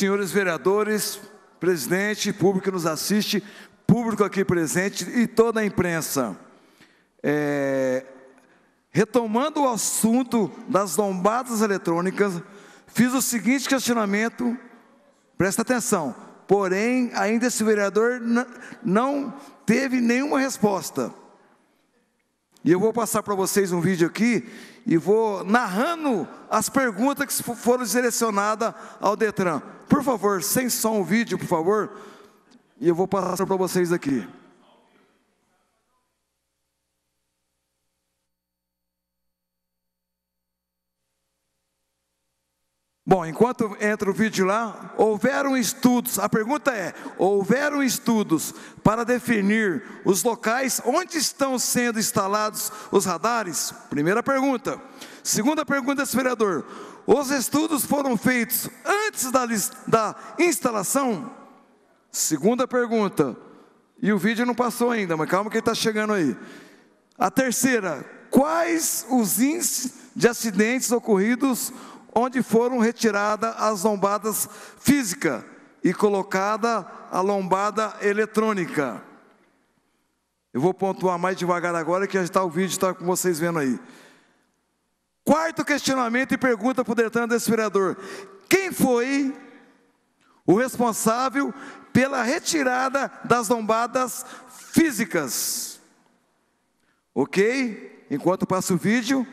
senhores vereadores, presidente, público que nos assiste, público aqui presente e toda a imprensa. É, retomando o assunto das lombadas eletrônicas, fiz o seguinte questionamento, presta atenção, porém, ainda esse vereador não teve nenhuma resposta. E eu vou passar para vocês um vídeo aqui e vou narrando as perguntas que foram direcionadas ao Detran. Por favor, sem som o vídeo, por favor. E eu vou passar para vocês aqui. Bom, enquanto entra o vídeo lá, houveram estudos, a pergunta é: houveram estudos para definir os locais onde estão sendo instalados os radares? Primeira pergunta. Segunda pergunta, vereador: os estudos foram feitos antes da, da instalação? Segunda pergunta. E o vídeo não passou ainda, mas calma que ele está chegando aí. A terceira: quais os índices de acidentes ocorridos? onde foram retiradas as lombadas física e colocada a lombada eletrônica. Eu vou pontuar mais devagar agora, que já está o vídeo, está com vocês vendo aí. Quarto questionamento e pergunta para o Detran desse quem foi o responsável pela retirada das lombadas físicas? Ok? Enquanto passa o vídeo,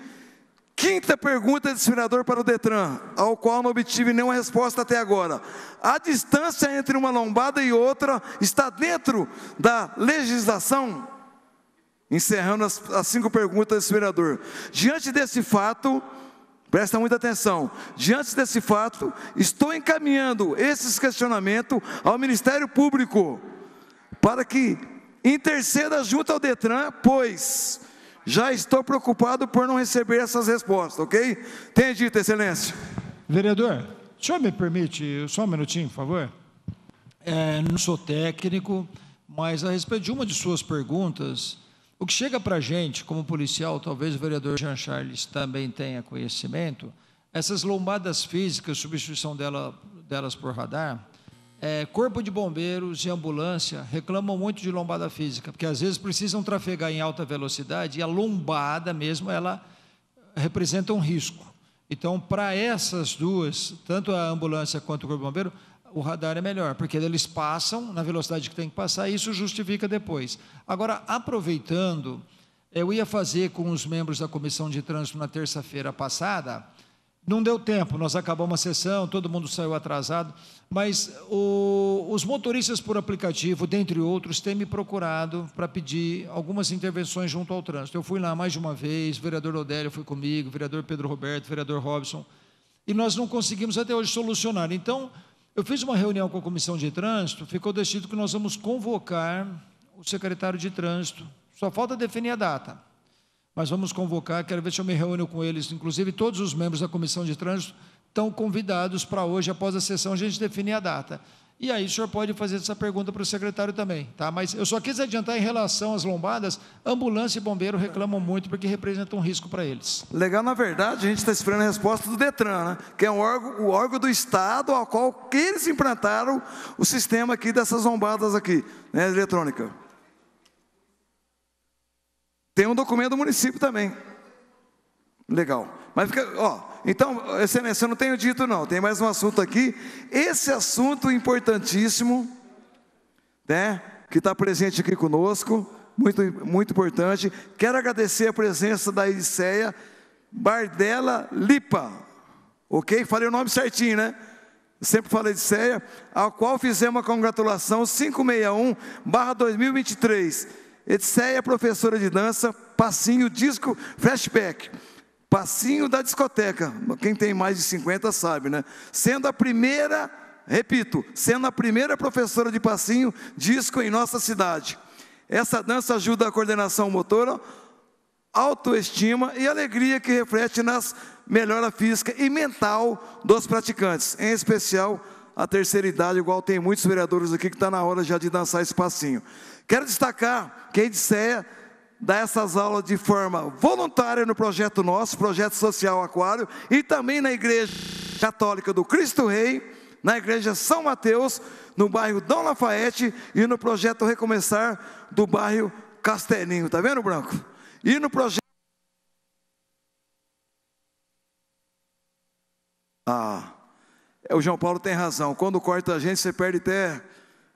30 perguntas de senador para o Detran, ao qual não obtive nenhuma resposta até agora. A distância entre uma lombada e outra está dentro da legislação? Encerrando as, as cinco perguntas do senador. Diante desse fato, Presta muita atenção. Diante desse fato, estou encaminhando esses questionamentos ao Ministério Público para que interceda junto ao Detran, pois já estou preocupado por não receber essas respostas, ok? Tenha dito, Excelência. Vereador, o senhor me permite só um minutinho, por favor? É, não sou técnico, mas a respeito de uma de suas perguntas, o que chega para a gente, como policial, talvez o vereador Jean Charles também tenha conhecimento, essas lombadas físicas, substituição dela, delas por radar, é, corpo de bombeiros e ambulância reclamam muito de lombada física, porque às vezes precisam trafegar em alta velocidade e a lombada mesmo ela representa um risco. Então, para essas duas, tanto a ambulância quanto o corpo de bombeiro, o radar é melhor, porque eles passam na velocidade que tem que passar e isso justifica depois. Agora, aproveitando, eu ia fazer com os membros da comissão de trânsito na terça-feira passada não deu tempo, nós acabamos a sessão, todo mundo saiu atrasado, mas o, os motoristas por aplicativo, dentre outros, têm me procurado para pedir algumas intervenções junto ao trânsito. Eu fui lá mais de uma vez, o vereador Odélio foi comigo, o vereador Pedro Roberto, o vereador Robson, e nós não conseguimos até hoje solucionar. Então, eu fiz uma reunião com a comissão de trânsito, ficou decidido que nós vamos convocar o secretário de trânsito, só falta definir a data mas vamos convocar, quero ver se eu me reúno com eles. Inclusive, todos os membros da comissão de trânsito estão convidados para hoje, após a sessão, a gente definir a data. E aí o senhor pode fazer essa pergunta para o secretário também, tá? Mas eu só quis adiantar em relação às lombadas, ambulância e bombeiro reclamam muito porque representam um risco para eles. Legal, na verdade, a gente está esperando a resposta do Detran, né? que é um órgão, o órgão do Estado ao qual eles implantaram o sistema aqui dessas lombadas aqui, né, eletrônica. Tem um documento do município também. Legal. Mas fica, ó, então, excelência, eu não tenho dito não, tem mais um assunto aqui. Esse assunto importantíssimo, né, que está presente aqui conosco, muito, muito importante. Quero agradecer a presença da Ericeia Bardella Lipa. Ok? Falei o nome certinho, né? Sempre falei de ceia, ao qual fizemos a congratulação 561 barra 2023 Edseia, professora de dança, passinho, disco, flashback. Passinho da discoteca. Quem tem mais de 50 sabe, né? Sendo a primeira, repito, sendo a primeira professora de passinho, disco em nossa cidade. Essa dança ajuda a coordenação motora, autoestima e alegria que reflete nas melhora física e mental dos praticantes, em especial a terceira idade, igual tem muitos vereadores aqui que está na hora já de dançar esse passinho. Quero destacar quem disser dar essas aulas de forma voluntária no projeto nosso, projeto social Aquário, e também na Igreja Católica do Cristo Rei, na Igreja São Mateus, no bairro Dom Lafayette e no projeto Recomeçar do bairro Castelinho, tá vendo, Branco? E no projeto Ah, é, o João Paulo tem razão, quando corta a gente, você perde terra.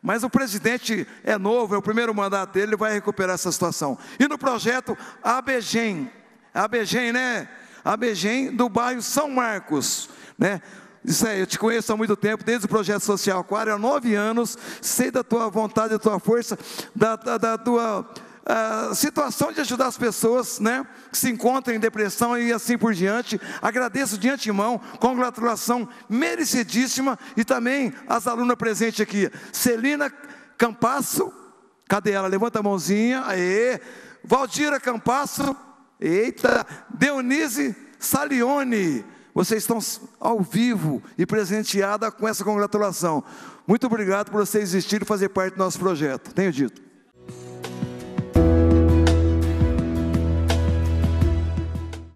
Mas o presidente é novo, é o primeiro mandato dele, ele vai recuperar essa situação. E no projeto ABGEM, ABGEM, né? ABGEM do bairro São Marcos, né? Isso aí, eu te conheço há muito tempo, desde o projeto social Aquário, há nove anos, sei da tua vontade, da tua força, da, da, da tua situação de ajudar as pessoas né, que se encontram em depressão e assim por diante. Agradeço de antemão, congratulação merecidíssima e também as alunas presentes aqui. Celina Campasso, cadê ela? Levanta a mãozinha, aê. Valdira Campasso, eita. Dionise Salione, vocês estão ao vivo e presenteada com essa congratulação. Muito obrigado por vocês existirem e fazer parte do nosso projeto. Tenho dito.